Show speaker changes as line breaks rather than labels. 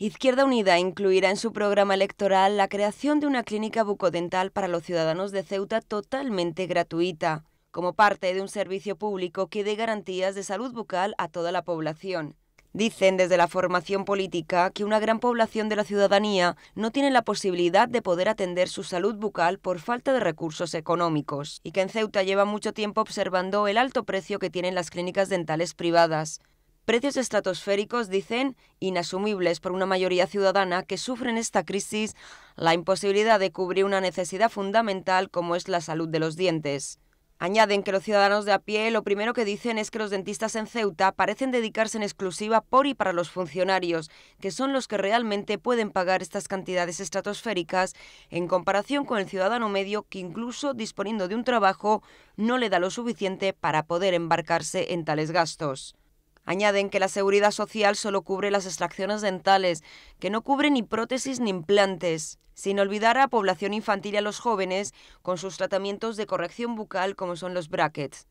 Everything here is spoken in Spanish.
Izquierda Unida incluirá en su programa electoral la creación de una clínica bucodental para los ciudadanos de Ceuta totalmente gratuita, como parte de un servicio público que dé garantías de salud bucal a toda la población. Dicen desde la formación política que una gran población de la ciudadanía no tiene la posibilidad de poder atender su salud bucal por falta de recursos económicos y que en Ceuta lleva mucho tiempo observando el alto precio que tienen las clínicas dentales privadas, Precios estratosféricos, dicen, inasumibles por una mayoría ciudadana que sufre en esta crisis la imposibilidad de cubrir una necesidad fundamental como es la salud de los dientes. Añaden que los ciudadanos de a pie lo primero que dicen es que los dentistas en Ceuta parecen dedicarse en exclusiva por y para los funcionarios, que son los que realmente pueden pagar estas cantidades estratosféricas en comparación con el ciudadano medio que incluso disponiendo de un trabajo no le da lo suficiente para poder embarcarse en tales gastos. Añaden que la seguridad social solo cubre las extracciones dentales, que no cubre ni prótesis ni implantes, sin olvidar a población infantil y a los jóvenes con sus tratamientos de corrección bucal como son los brackets.